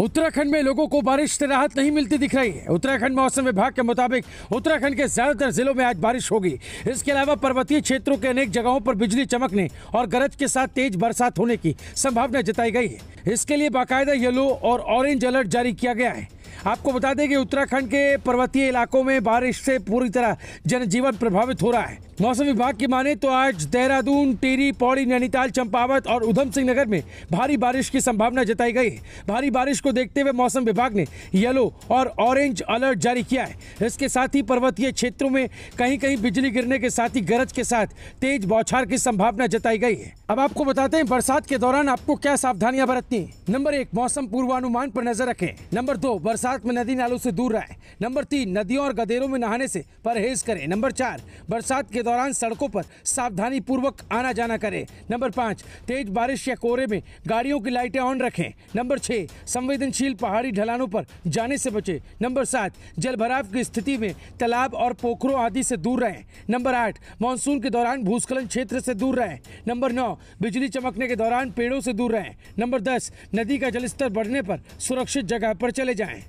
उत्तराखंड में लोगों को बारिश से राहत नहीं मिलती दिख रही है उत्तराखंड मौसम विभाग के मुताबिक उत्तराखंड के ज्यादातर जिलों में आज बारिश होगी इसके अलावा पर्वतीय क्षेत्रों के अनेक जगहों पर बिजली चमकने और गरज के साथ तेज बरसात होने की संभावना जताई गई है इसके लिए बाकायदा येलो और ऑरेंज अलर्ट जारी किया गया है आपको बता दें कि उत्तराखंड के पर्वतीय इलाकों में बारिश से पूरी तरह जनजीवन प्रभावित हो रहा है मौसम विभाग की माने तो आज देहरादून टेरी पौड़ी नैनीताल चंपावत और उधम सिंह नगर में भारी बारिश की संभावना जताई गई है भारी बारिश को देखते हुए मौसम विभाग ने येलो और ऑरेंज अलर्ट जारी किया है इसके साथ ही पर्वतीय क्षेत्रों में कहीं कहीं बिजली गिरने के साथ ही गरज के साथ तेज बौछार की संभावना जताई गई है अब आपको बताते हैं बरसात के दौरान आपको क्या सावधानियां बरतनी है नंबर एक मौसम पूर्वानुमान पर नजर रखें नंबर दो बरसात में नदी नालों से दूर रहें नंबर तीन नदियों और गदेरों में नहाने से परहेज करें नंबर चार बरसात के दौरान सड़कों पर सावधानी पूर्वक आना जाना करें नंबर पाँच तेज बारिश या कोहरे में गाड़ियों की लाइटें ऑन रखें नंबर छः संवेदनशील पहाड़ी ढलानों पर जाने से बचें नंबर सात जल की स्थिति में तालाब और पोखरों आदि से दूर रहें नंबर आठ मानसून के दौरान भूस्खलन क्षेत्र से दूर रहें नंबर नौ बिजली चमकने के दौरान पेड़ों से दूर रहें नंबर दस नदी का जलस्तर बढ़ने पर सुरक्षित जगह पर चले जाएं।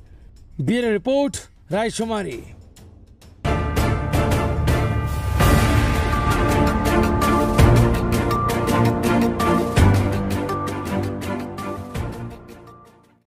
Bureau report रायशुमारी